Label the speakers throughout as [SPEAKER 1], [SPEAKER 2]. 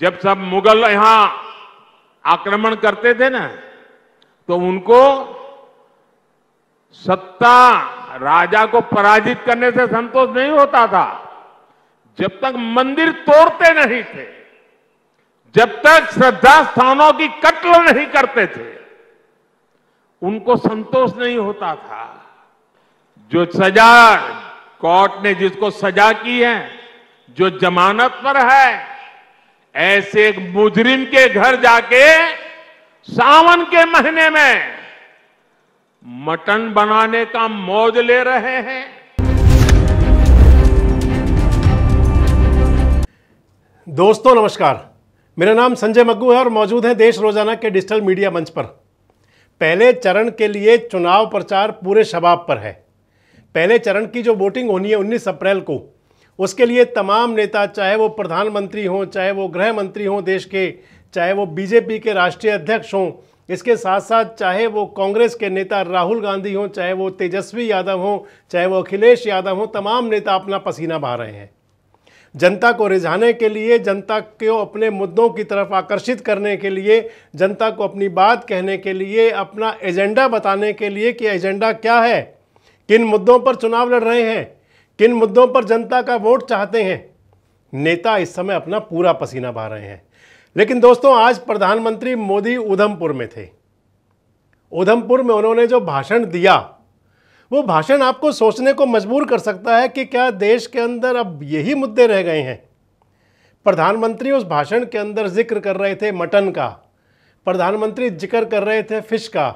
[SPEAKER 1] जब सब मुगल यहां आक्रमण करते थे ना तो उनको सत्ता राजा को पराजित करने से संतोष नहीं होता था जब तक मंदिर तोड़ते नहीं थे जब तक श्रद्धा स्थानों की कत्ल नहीं करते थे उनको संतोष नहीं होता था जो सजा कोर्ट ने जिसको सजा की है जो जमानत पर है ऐसे एक मुजरिम के घर जाके सावन के महीने में मटन बनाने का मौज ले रहे
[SPEAKER 2] हैं दोस्तों नमस्कार मेरा नाम संजय मग्गू है और मौजूद है देश रोजाना के डिजिटल मीडिया मंच पर पहले चरण के लिए चुनाव प्रचार पूरे शबाब पर है पहले चरण की जो वोटिंग होनी है 19 अप्रैल को उसके लिए तमाम नेता चाहे वो प्रधानमंत्री हों चाहे वो गृह मंत्री हों देश के चाहे वो बीजेपी के राष्ट्रीय अध्यक्ष हों इसके साथ साथ चाहे वो कांग्रेस के नेता राहुल गांधी हों चाहे वो तेजस्वी यादव हों चाहे वो अखिलेश यादव हों तमाम नेता अपना पसीना बहा रहे हैं जनता को रिझाने के लिए जनता को अपने मुद्दों की तरफ आकर्षित करने के लिए जनता को अपनी बात कहने के लिए अपना एजेंडा बताने के लिए कि एजेंडा क्या है किन मुद्दों पर चुनाव लड़ रहे हैं किन मुद्दों पर जनता का वोट चाहते हैं नेता इस समय अपना पूरा पसीना बहा रहे हैं लेकिन दोस्तों आज प्रधानमंत्री मोदी उधमपुर में थे उधमपुर में उन्होंने जो भाषण दिया वो भाषण आपको सोचने को मजबूर कर सकता है कि क्या देश के अंदर अब यही मुद्दे रह गए हैं प्रधानमंत्री उस भाषण के अंदर जिक्र कर रहे थे मटन का प्रधानमंत्री जिक्र कर रहे थे फिश का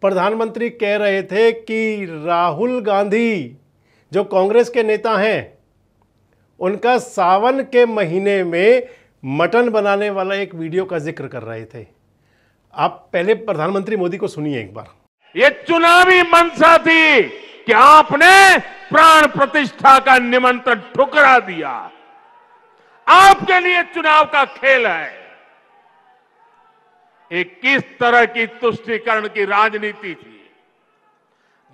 [SPEAKER 2] प्रधानमंत्री कह रहे थे कि राहुल गांधी जो कांग्रेस के नेता हैं उनका सावन के महीने में मटन बनाने वाला एक वीडियो का जिक्र कर रहे थे आप पहले प्रधानमंत्री मोदी को सुनिए एक बार
[SPEAKER 1] ये चुनावी मनसा थी कि आपने प्राण प्रतिष्ठा का निमंत्रण ठुकरा दिया आपके लिए चुनाव का खेल है एक किस तरह की तुष्टिकरण की राजनीति थी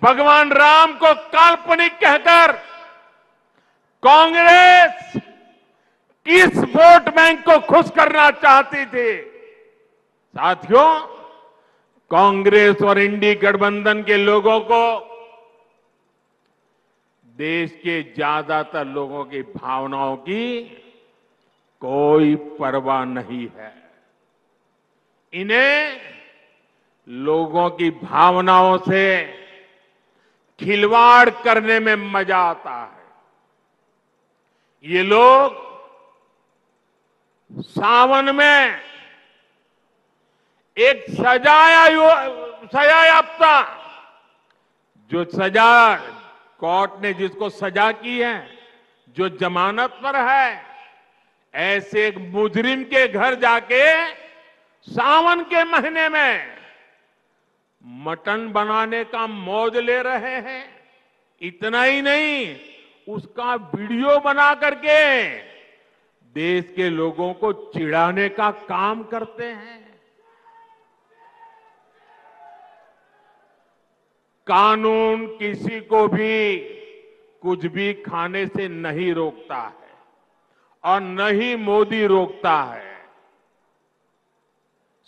[SPEAKER 1] भगवान राम को काल्पनिक कहकर कांग्रेस किस वोट बैंक को खुश करना चाहती थी साथियों कांग्रेस और इंडी गठबंधन के लोगों को देश के ज्यादातर लोगों की भावनाओं की कोई परवाह नहीं है इन्हें लोगों की भावनाओं से खिलवाड़ करने में मजा आता है ये लोग सावन में एक सजाया सजा याफ्ता जो सजा कोर्ट ने जिसको सजा की है जो जमानत पर है ऐसे एक मुजरिम के घर जाके सावन के महीने में मटन बनाने का मौज ले रहे हैं इतना ही नहीं उसका वीडियो बना करके देश के लोगों को चिढ़ाने का काम करते हैं कानून किसी को भी कुछ भी खाने से नहीं रोकता है और न ही मोदी रोकता है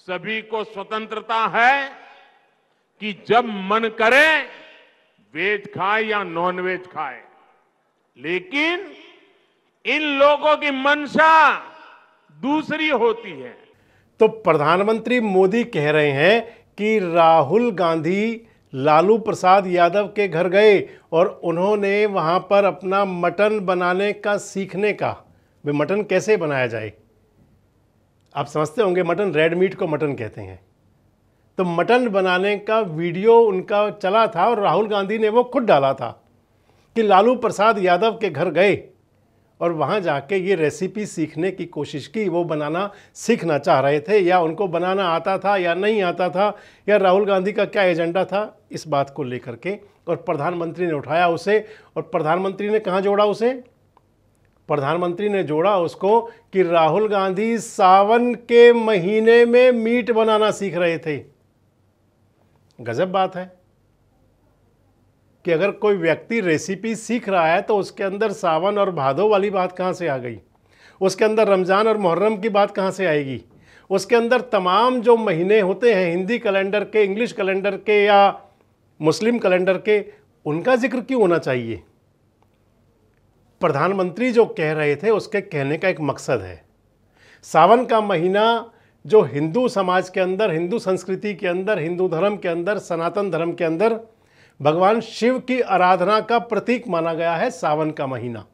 [SPEAKER 1] सभी को स्वतंत्रता है कि जब मन करे वेज खाए या नॉन वेज खाए लेकिन इन लोगों की मंशा दूसरी होती है
[SPEAKER 2] तो प्रधानमंत्री मोदी कह रहे हैं कि राहुल गांधी लालू प्रसाद यादव के घर गए और उन्होंने वहां पर अपना मटन बनाने का सीखने का वे मटन कैसे बनाया जाए आप समझते होंगे मटन रेड मीट को मटन कहते हैं तो मटन बनाने का वीडियो उनका चला था और राहुल गांधी ने वो खुद डाला था कि लालू प्रसाद यादव के घर गए और वहाँ जाके ये रेसिपी सीखने की कोशिश की वो बनाना सीखना चाह रहे थे या उनको बनाना आता था या नहीं आता था या राहुल गांधी का क्या एजेंडा था इस बात को लेकर के और प्रधानमंत्री ने उठाया उसे और प्रधानमंत्री ने कहाँ जोड़ा उसे प्रधानमंत्री ने जोड़ा उसको कि राहुल गांधी सावन के महीने में मीट बनाना सीख रहे थे गज़ब बात है कि अगर कोई व्यक्ति रेसिपी सीख रहा है तो उसके अंदर सावन और भादो वाली बात कहाँ से आ गई उसके अंदर रमज़ान और मुहर्रम की बात कहाँ से आएगी उसके अंदर तमाम जो महीने होते हैं हिंदी कैलेंडर के इंग्लिश कैलेंडर के या मुस्लिम कैलेंडर के उनका जिक्र क्यों होना चाहिए प्रधानमंत्री जो कह रहे थे उसके कहने का एक मकसद है सावन का महीना जो हिंदू समाज के अंदर हिंदू संस्कृति के अंदर हिंदू धर्म के अंदर सनातन धर्म के अंदर भगवान शिव की आराधना का प्रतीक माना गया है सावन का महीना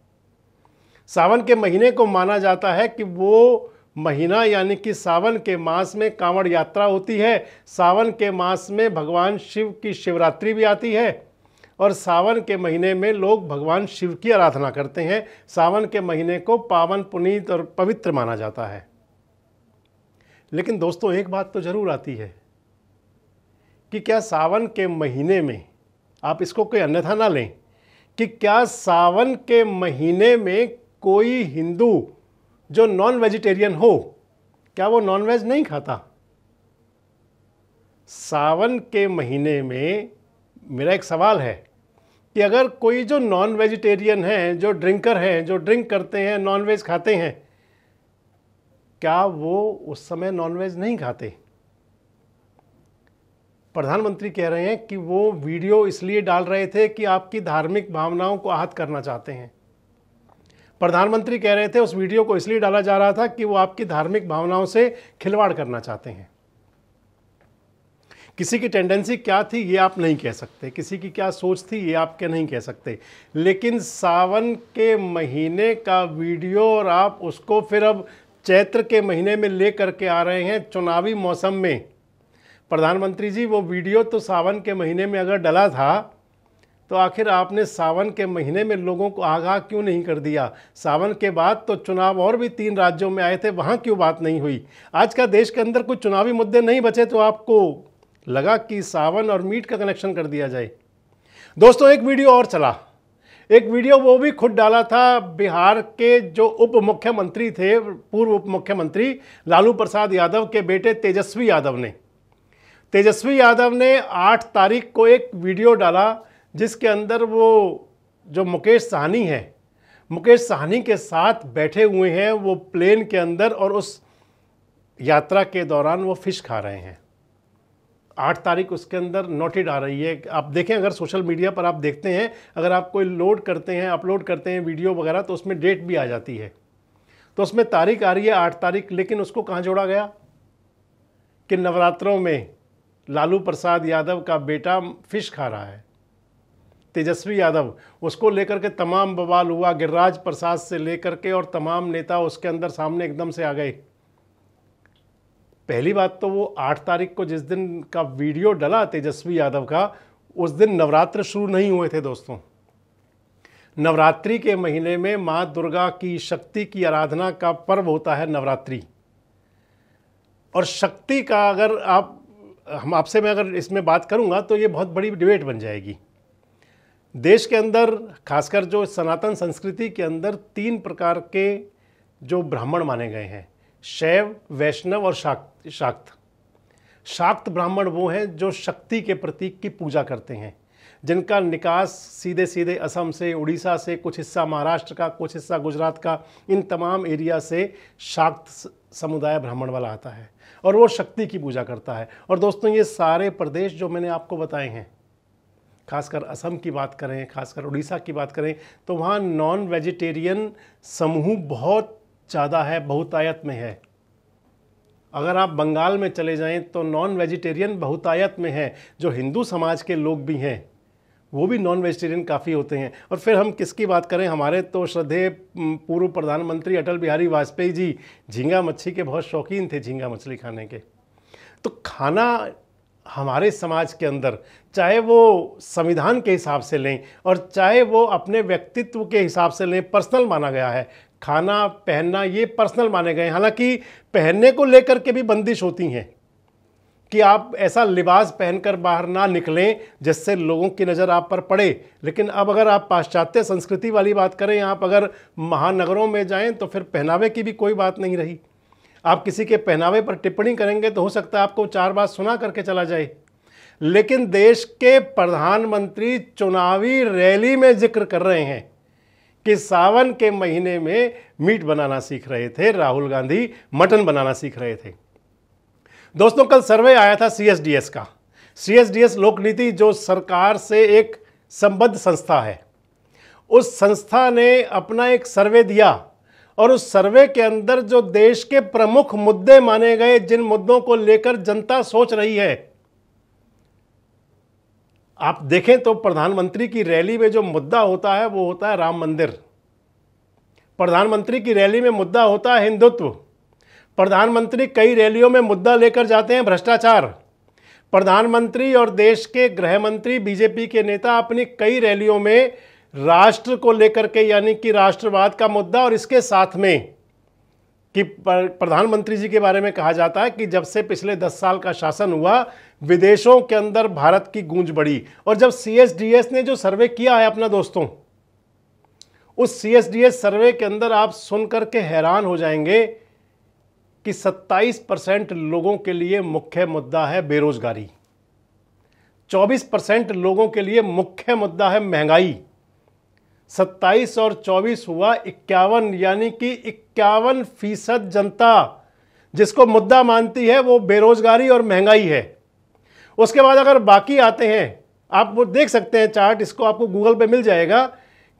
[SPEAKER 2] सावन के महीने को माना जाता है कि वो महीना यानी कि सावन के मास में कांवड़ यात्रा होती है सावन के मास में भगवान शिव की शिवरात्रि भी आती है और सावन के महीने में लोग भगवान शिव की आराधना करते हैं सावन के महीने को पावन पुनीत और पवित्र माना जाता है लेकिन दोस्तों एक बात तो ज़रूर आती है कि क्या सावन के महीने में आप इसको कोई अन्यथा ना लें कि क्या सावन के महीने में कोई हिंदू जो नॉन वेजिटेरियन हो क्या वो नॉन वेज नहीं खाता सावन के महीने में मेरा एक सवाल है कि अगर कोई जो नॉन वेजिटेरियन है जो ड्रिंकर हैं जो ड्रिंक करते हैं नॉन वेज खाते हैं क्या वो उस समय नॉनवेज नहीं खाते प्रधानमंत्री कह रहे हैं कि वो वीडियो इसलिए डाल रहे थे कि आपकी धार्मिक भावनाओं को आहत करना चाहते हैं प्रधानमंत्री कह रहे थे उस वीडियो को इसलिए डाला जा रहा था कि वो आपकी धार्मिक भावनाओं से खिलवाड़ करना चाहते हैं किसी की टेंडेंसी क्या थी ये आप नहीं कह सकते किसी की क्या सोच थी ये आप क्या नहीं कह सकते लेकिन सावन के महीने का वीडियो और आप उसको फिर अब चैत्र के महीने में ले करके आ रहे हैं चुनावी मौसम में प्रधानमंत्री जी वो वीडियो तो सावन के महीने में अगर डला था तो आखिर आपने सावन के महीने में लोगों को आगाह क्यों नहीं कर दिया सावन के बाद तो चुनाव और भी तीन राज्यों में आए थे वहाँ क्यों बात नहीं हुई आज का देश के अंदर कुछ चुनावी मुद्दे नहीं बचे तो आपको लगा कि सावन और मीट का कनेक्शन कर दिया जाए दोस्तों एक वीडियो और चला एक वीडियो वो भी खुद डाला था बिहार के जो उप मुख्यमंत्री थे पूर्व उप मुख्यमंत्री लालू प्रसाद यादव के बेटे तेजस्वी यादव ने तेजस्वी यादव ने आठ तारीख को एक वीडियो डाला जिसके अंदर वो जो मुकेश सहनी है मुकेश सहनी के साथ बैठे हुए हैं वो प्लेन के अंदर और उस यात्रा के दौरान वो फिश खा रहे हैं आठ तारीख उसके अंदर नोटेड आ रही है आप देखें अगर सोशल मीडिया पर आप देखते हैं अगर आप कोई लोड करते हैं अपलोड करते हैं वीडियो वगैरह तो उसमें डेट भी आ जाती है तो उसमें तारीख आ रही है आठ तारीख लेकिन उसको कहाँ जोड़ा गया कि नवरात्रों में लालू प्रसाद यादव का बेटा फिश खा रहा है तेजस्वी यादव उसको लेकर के तमाम बवाल हुआ गिरिराज प्रसाद से लेकर के और तमाम नेता उसके अंदर सामने एकदम से आ गए पहली बात तो वो आठ तारीख को जिस दिन का वीडियो डला तेजस्वी यादव का उस दिन नवरात्र शुरू नहीं हुए थे दोस्तों नवरात्रि के महीने में माँ दुर्गा की शक्ति की आराधना का पर्व होता है नवरात्रि और शक्ति का अगर आप हम आपसे मैं अगर इसमें बात करूंगा तो ये बहुत बड़ी डिबेट बन जाएगी देश के अंदर खासकर जो सनातन संस्कृति के अंदर तीन प्रकार के जो ब्राह्मण माने गए हैं शैव वैष्णव और शाक्त शाक्त शाक्त ब्राह्मण वो हैं जो शक्ति के प्रतीक की पूजा करते हैं जिनका निकास सीधे सीधे असम से उड़ीसा से कुछ हिस्सा महाराष्ट्र का कुछ हिस्सा गुजरात का इन तमाम एरिया से शाक्त समुदाय ब्राह्मण वाला आता है और वो शक्ति की पूजा करता है और दोस्तों ये सारे प्रदेश जो मैंने आपको बताए हैं खासकर असम की बात करें खासकर उड़ीसा की बात करें तो वहाँ नॉन वेजिटेरियन समूह बहुत ज़्यादा है बहुतायत में है अगर आप बंगाल में चले जाएं तो नॉन वेजिटेरियन बहुतायत में हैं जो हिंदू समाज के लोग भी हैं वो भी नॉन वेजिटेरियन काफ़ी होते हैं और फिर हम किसकी बात करें हमारे तो श्रद्धेय पूर्व प्रधानमंत्री अटल बिहारी वाजपेयी जी झींगा मच्छी के बहुत शौकीन थे झींगा मछली खाने के तो खाना हमारे समाज के अंदर चाहे वो संविधान के हिसाब से लें और चाहे वो अपने व्यक्तित्व के हिसाब से लें पर्सनल माना गया है खाना पहनना ये पर्सनल माने गए हालांकि पहनने को लेकर के भी बंदिश होती हैं कि आप ऐसा लिबास पहनकर बाहर ना निकलें जिससे लोगों की नज़र आप पर पड़े लेकिन अब अगर आप पाश्चात्य संस्कृति वाली बात करें आप अगर महानगरों में जाएं तो फिर पहनावे की भी कोई बात नहीं रही आप किसी के पहनावे पर टिप्पणी करेंगे तो हो सकता है आपको चार बार सुना करके चला जाए लेकिन देश के प्रधानमंत्री चुनावी रैली में जिक्र कर रहे हैं कि सावन के महीने में मीट बनाना सीख रहे थे राहुल गांधी मटन बनाना सीख रहे थे दोस्तों कल सर्वे आया था सीएसडीएस का सीएसडीएस लोकनीति जो सरकार से एक संबद्ध संस्था है उस संस्था ने अपना एक सर्वे दिया और उस सर्वे के अंदर जो देश के प्रमुख मुद्दे माने गए जिन मुद्दों को लेकर जनता सोच रही है आप देखें तो प्रधानमंत्री की रैली में जो मुद्दा होता है वो होता है राम मंदिर प्रधानमंत्री की रैली में मुद्दा होता है हिंदुत्व प्रधानमंत्री कई रैलियों में मुद्दा लेकर जाते हैं भ्रष्टाचार प्रधानमंत्री और देश के गृह मंत्री बीजेपी के नेता अपनी कई रैलियों में राष्ट्र को लेकर के यानी कि राष्ट्रवाद का मुद्दा और इसके साथ में कि प्रधानमंत्री जी के बारे में कहा जाता है कि जब से पिछले दस साल का शासन हुआ विदेशों के अंदर भारत की गूंज बढ़ी और जब सीएसडीएस ने जो सर्वे किया है अपना दोस्तों उस सीएसडीएस सर्वे के अंदर आप सुन करके हैरान हो जाएंगे कि 27 परसेंट लोगों के लिए मुख्य मुद्दा है बेरोजगारी 24 परसेंट लोगों के लिए मुख्य मुद्दा है महंगाई सत्ताईस और चौबीस हुआ इक्यावन यानी कि इक्यावन फीसद जनता जिसको मुद्दा मानती है वो बेरोजगारी और महंगाई है उसके बाद अगर बाकी आते हैं आप वो देख सकते हैं चार्ट इसको आपको गूगल पे मिल जाएगा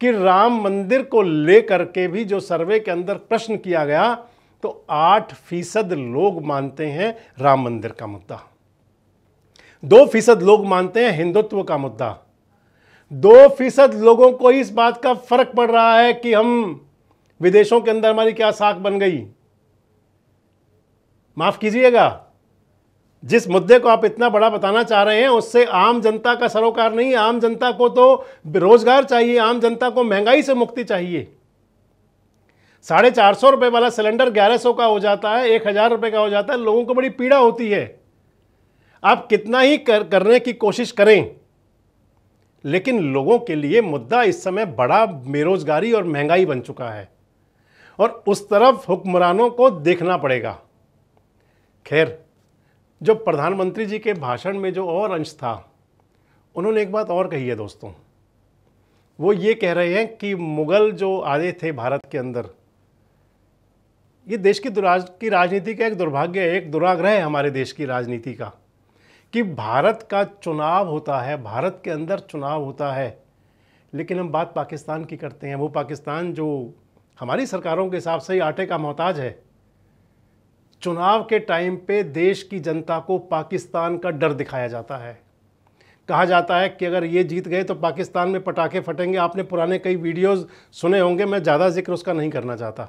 [SPEAKER 2] कि राम मंदिर को लेकर के भी जो सर्वे के अंदर प्रश्न किया गया तो आठ फीसद लोग मानते हैं राम मंदिर का मुद्दा दो फीसद लोग मानते हैं हिंदुत्व का मुद्दा दो फीसद लोगों को इस बात का फर्क पड़ रहा है कि हम विदेशों के अंदर हमारी क्या साख बन गई माफ कीजिएगा जिस मुद्दे को आप इतना बड़ा बताना चाह रहे हैं उससे आम जनता का सरोकार नहीं आम जनता को तो रोजगार चाहिए आम जनता को महंगाई से मुक्ति चाहिए साढ़े चार सौ रुपए वाला सिलेंडर ग्यारह सौ का हो जाता है एक हज़ार रुपए का हो जाता है लोगों को बड़ी पीड़ा होती है आप कितना ही कर, करने की कोशिश करें लेकिन लोगों के लिए मुद्दा इस समय बड़ा बेरोजगारी और महंगाई बन चुका है और उस तरफ हुक्मरानों को देखना पड़ेगा खैर जो प्रधानमंत्री जी के भाषण में जो और अंश था उन्होंने एक बात और कही है दोस्तों वो ये कह रहे हैं कि मुग़ल जो आए थे भारत के अंदर ये देश की दुराज की राजनीति का एक दुर्भाग्य एक दुराग्रह है हमारे देश की राजनीति का कि भारत का चुनाव होता है भारत के अंदर चुनाव होता है लेकिन हम बात पाकिस्तान की करते हैं वो पाकिस्तान जो हमारी सरकारों के हिसाब से ही आटे का मोहताज है चुनाव के टाइम पे देश की जनता को पाकिस्तान का डर दिखाया जाता है कहा जाता है कि अगर ये जीत गए तो पाकिस्तान में पटाखे फटेंगे आपने पुराने कई वीडियोस सुने होंगे मैं ज़्यादा जिक्र उसका नहीं करना चाहता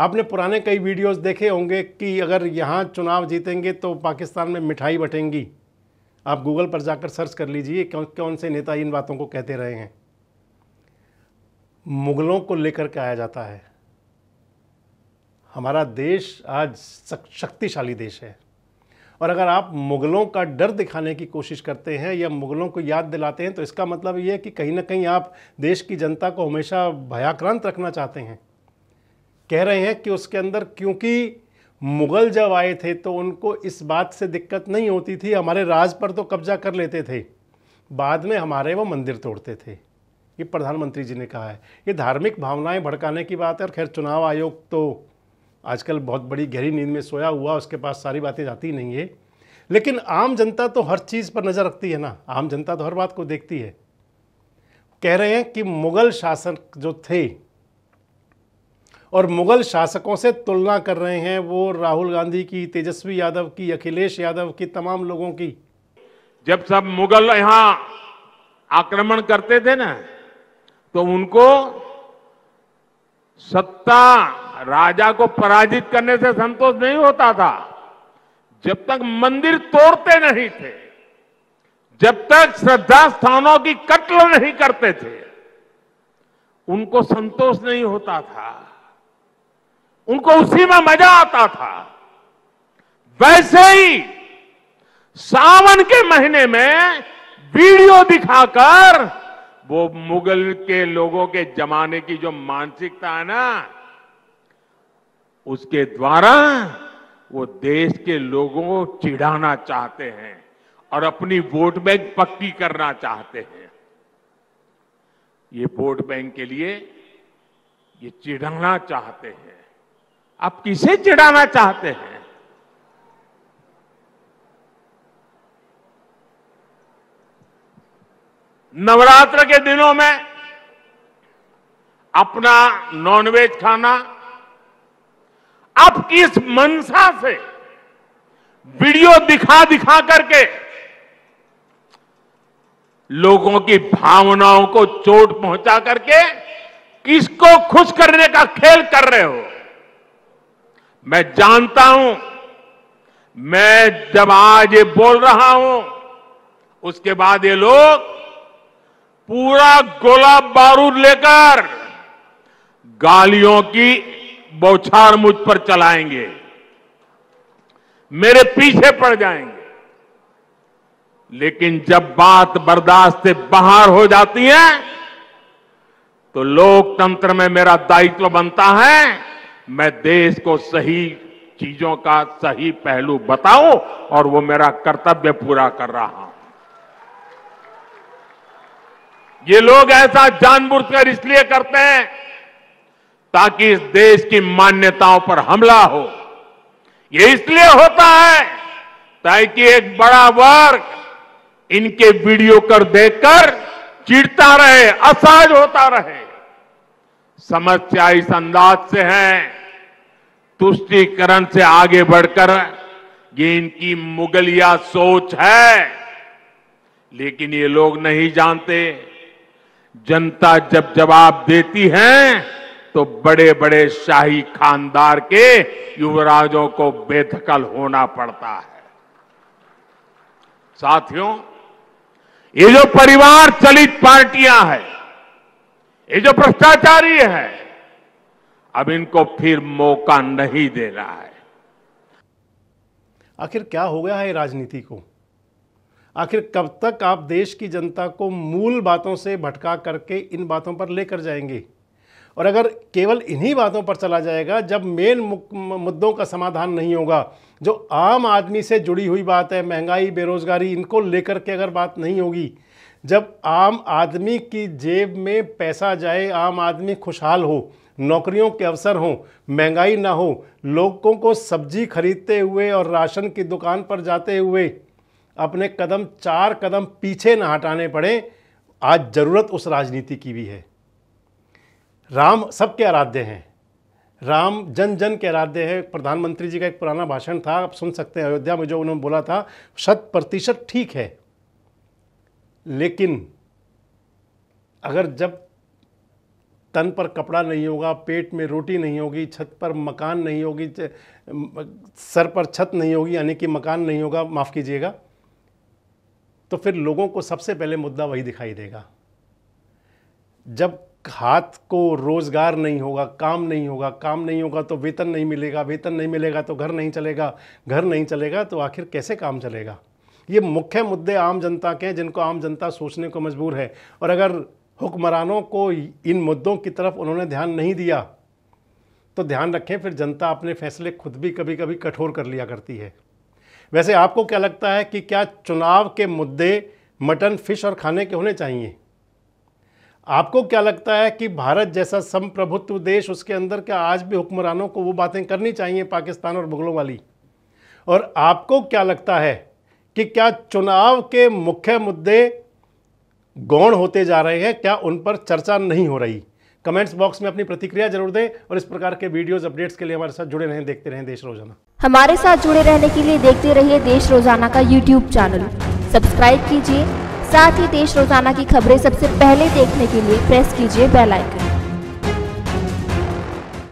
[SPEAKER 2] आपने पुराने कई वीडियोस देखे होंगे कि अगर यहाँ चुनाव जीतेंगे तो पाकिस्तान में मिठाई बटेंगी आप गूगल पर जाकर सर्च कर लीजिए कौन कौन से नेता इन बातों को कहते रहे हैं मुग़लों को लेकर के आया जाता है हमारा देश आज शक्तिशाली देश है और अगर आप मुग़लों का डर दिखाने की कोशिश करते हैं या मुग़लों को याद दिलाते हैं तो इसका मतलब ये है कि कहीं ना कहीं आप देश की जनता को हमेशा भयाक्रांत रखना चाहते हैं कह रहे हैं कि उसके अंदर क्योंकि मुग़ल जब आए थे तो उनको इस बात से दिक्कत नहीं होती थी हमारे राज पर तो कब्जा कर लेते थे बाद में हमारे वो मंदिर तोड़ते थे ये प्रधानमंत्री जी ने कहा है ये धार्मिक भावनाएं भड़काने की बात है और खैर चुनाव आयोग तो आजकल बहुत बड़ी गहरी नींद में सोया हुआ उसके पास सारी बातें जाती नहीं है लेकिन आम जनता तो हर चीज़ पर नज़र रखती है ना आम जनता तो हर बात को देखती है कह रहे हैं कि मुग़ल शासक जो थे और मुगल शासकों से तुलना कर रहे हैं वो राहुल गांधी की तेजस्वी यादव की अखिलेश यादव की तमाम लोगों की जब सब मुगल यहां आक्रमण करते थे ना तो उनको
[SPEAKER 1] सत्ता राजा को पराजित करने से संतोष नहीं होता था जब तक मंदिर तोड़ते नहीं थे जब तक श्रद्धा स्थानों की कत्ल नहीं करते थे उनको संतोष नहीं होता था उनको उसी में मजा आता था वैसे ही सावन के महीने में वीडियो दिखाकर वो मुगल के लोगों के जमाने की जो मानसिकता है ना उसके द्वारा वो देश के लोगों को चिढ़ाना चाहते हैं और अपनी वोट बैंक पक्की करना चाहते हैं ये वोट बैंक के लिए ये चिढ़ाना चाहते हैं आप किसे चिढ़ाना चाहते हैं नवरात्र के दिनों में अपना नॉनवेज खाना आप किस मनसा से वीडियो दिखा दिखा करके लोगों की भावनाओं को चोट पहुंचा करके किसको खुश करने का खेल कर रहे हो मैं जानता हूं मैं जब आज ये बोल रहा हूं उसके बाद ये लोग पूरा गोला बारूद लेकर गालियों की बौछार मुझ पर चलाएंगे मेरे पीछे पड़ जाएंगे लेकिन जब बात बर्दाश्त से बाहर हो जाती है तो लोकतंत्र में मेरा दायित्व बनता है मैं देश को सही चीजों का सही पहलू बताऊं और वो मेरा कर्तव्य पूरा कर रहा हूं ये लोग ऐसा जानबूझकर इसलिए करते हैं ताकि इस देश की मान्यताओं पर हमला हो ये इसलिए होता है ताकि एक बड़ा वर्ग इनके वीडियो कर देखकर चिढ़ता रहे असहज होता रहे समस्या इस अंदाज से है तुष्टिकरण से आगे बढ़कर ये इनकी मुगलिया सोच है लेकिन ये लोग नहीं जानते जनता जब जवाब देती है तो बड़े बड़े शाही खानदार के युवराजों को बेदखल होना पड़ता है साथियों ये जो परिवार चलित पार्टियां हैं ये जो
[SPEAKER 2] भ्रष्टाचारी है
[SPEAKER 1] अब इनको फिर मौका नहीं देना है
[SPEAKER 2] आखिर क्या हो गया है राजनीति को आखिर कब तक आप देश की जनता को मूल बातों से भटका करके इन बातों पर लेकर जाएंगे और अगर केवल इन्हीं बातों पर चला जाएगा जब मेन मुद्दों का समाधान नहीं होगा जो आम आदमी से जुड़ी हुई बात है महंगाई बेरोजगारी इनको लेकर के अगर बात नहीं होगी जब आम आदमी की जेब में पैसा जाए आम आदमी खुशहाल हो नौकरियों के अवसर हों महंगाई ना हो लोगों को सब्जी खरीदते हुए और राशन की दुकान पर जाते हुए अपने कदम चार कदम पीछे ना हटाने पड़े आज ज़रूरत उस राजनीति की भी है राम सबके आराध्य हैं राम जन जन के आराध्य हैं प्रधानमंत्री जी का एक पुराना भाषण था आप सुन सकते हैं अयोध्या में जो उन्होंने बोला था शत प्रतिशत ठीक है लेकिन अगर जब तन पर कपड़ा नहीं होगा पेट में रोटी नहीं होगी छत पर मकान नहीं होगी सर पर छत नहीं होगी यानी कि मकान नहीं होगा माफ़ कीजिएगा तो फिर लोगों को सबसे पहले मुद्दा वही दिखाई देगा जब हाथ को रोज़गार नहीं होगा काम नहीं होगा काम नहीं होगा तो वेतन नहीं मिलेगा वेतन नहीं मिलेगा तो घर नहीं चलेगा घर नहीं चलेगा तो आखिर कैसे काम चलेगा ये मुख्य मुद्दे आम जनता के हैं जिनको आम जनता सोचने को मजबूर है और अगर हुक्मरानों को इन मुद्दों की तरफ उन्होंने ध्यान नहीं दिया तो ध्यान रखें फिर जनता अपने फैसले खुद भी कभी कभी कठोर कर लिया करती है वैसे आपको क्या लगता है कि क्या चुनाव के मुद्दे मटन फिश और खाने के होने चाहिए आपको क्या लगता है कि भारत जैसा संप्रभुत्व देश उसके अंदर क्या आज भी हुक्मरानों को वो बातें करनी चाहिए पाकिस्तान और मुगलों वाली और आपको क्या लगता है कि क्या चुनाव के मुख्य मुद्दे गौण होते जा रहे हैं क्या उन पर चर्चा नहीं हो रही कमेंट्स बॉक्स में अपनी प्रतिक्रिया जरूर दें और इस प्रकार के वीडियोस अपडेट्स के लिए हमारे साथ जुड़े रहें देखते रहें देश रोजाना हमारे साथ जुड़े रहने के लिए देखते रहिए देश रोजाना का यूट्यूब चैनल सब्सक्राइब कीजिए साथ ही देश रोजाना की खबरें सबसे पहले देखने के लिए प्रेस कीजिए बेलाइकन